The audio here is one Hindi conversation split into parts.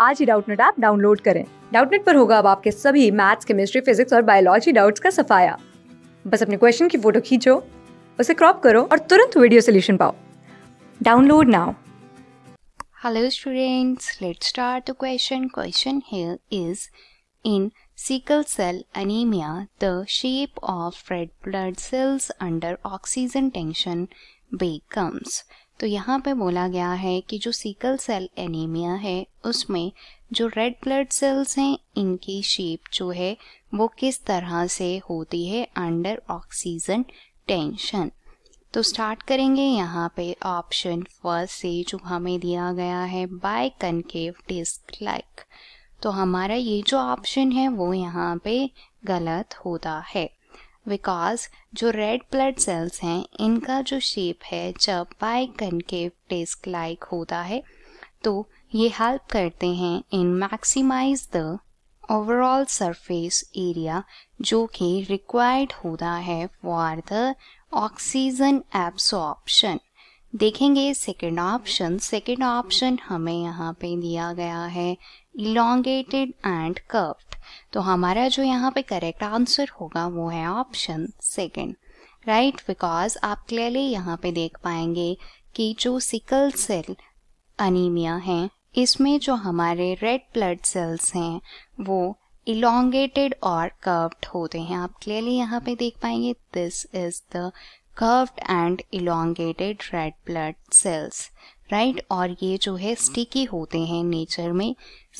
आज ही डाउटनेट ऐप डाउनलोड करें डाउटनेट पर होगा अब आपके सभी मैथ्स केमिस्ट्री फिजिक्स और बायोलॉजी डाउट्स का सफाया बस अपने क्वेश्चन की फोटो खींचो उसे क्रॉप करो और तुरंत वीडियो सोल्यूशन पाओ download now hello students let start the question question here is in sickle cell anaemia the shape of red blood cells under oxygen tension becomes तो यहाँ पे बोला गया है कि जो सिकल सेल एनीमिया है उसमें जो रेड ब्लड सेल्स हैं इनकी शेप जो है वो किस तरह से होती है अंडर ऑक्सीजन टेंशन तो स्टार्ट करेंगे यहाँ पे ऑप्शन फर्स्ट से जो हमें दिया गया है बाय कनकेव डिस्क लाइक तो हमारा ये जो ऑप्शन है वो यहाँ पे गलत होता है बिकॉज जो रेड ब्लड सेल्स हैं इनका जो शेप है जब बाई कनकेव डिस्क लाइक होता है तो ये हेल्प करते हैं in maximise the overall surface area जो कि रिक्वायर्ड होता है फॉर द ऑक्सीजन एब्सॉर्प्शन देखेंगे सेकेंड ऑप्शन सेकेंड ऑप्शन हमें यहाँ पे दिया गया है इलोंगेटेड एंड कर्व्ड तो हमारा जो यहाँ पे करेक्ट आंसर होगा वो है ऑप्शन सेकेंड राइट बिकॉज आप क्लियरली यहाँ पे देख पाएंगे कि जो सिकल सेल अनीमिया है इसमें जो हमारे रेड ब्लड सेल्स हैं वो इलोंगेटेड और कर्व्ड होते हैं आप क्लियरली यहाँ पे देख पाएंगे this is the curved and elongated red blood cells right और ये जो है स्टिकी होते हैं नेचर में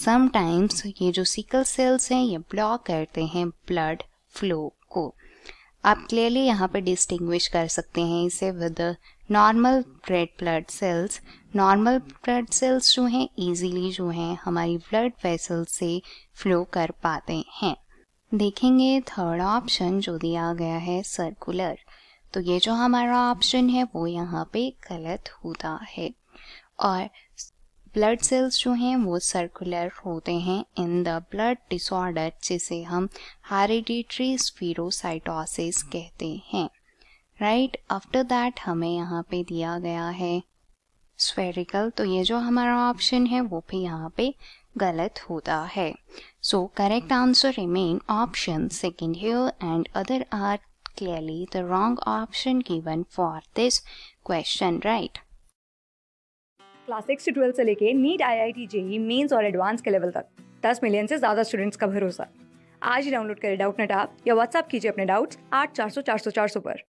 समटाइम्स ये जो सिकल सेल्स हैं ये ब्लॉक करते हैं ब्लड फ्लो को आप क्लियरली यहाँ पर डिस्टिंग्विश कर सकते हैं इसे with normal red blood cells normal blood cells जो हैं इजीली जो हैं हमारी ब्लड वेसल से फ्लो कर पाते हैं देखेंगे थर्ड ऑप्शन जो दिया गया है सर्कुलर तो ये जो हमारा ऑप्शन है वो यहाँ पे गलत होता है और ब्लड सेल्स जो हैं वो सर्कुलर होते हैं इन द ब्लड डिसऑर्डर जिसे हम हेरिडिटरी स्फीरोसाइटोसिस कहते हैं राइट आफ्टर दैट हमें यहाँ पे दिया गया है स्फेरिकल तो ये जो हमारा ऑप्शन है वो भी यहाँ पे गलत होता है so correct answer remain option second here and other are clearly the wrong option given for this question, right? Class six से ट्वेल्थ से लेके NEET I I T JEE mains और एडवांस के लेवल तक दस मिलियन से ज़्यादा स्टूडेंट्स का भरोसा आज ही डाउनलोड करें डाउट नेट आप या व्हाट्सअप कीजिए अपने डाउट्स आठ चार सौ चार सौ चार सौ पर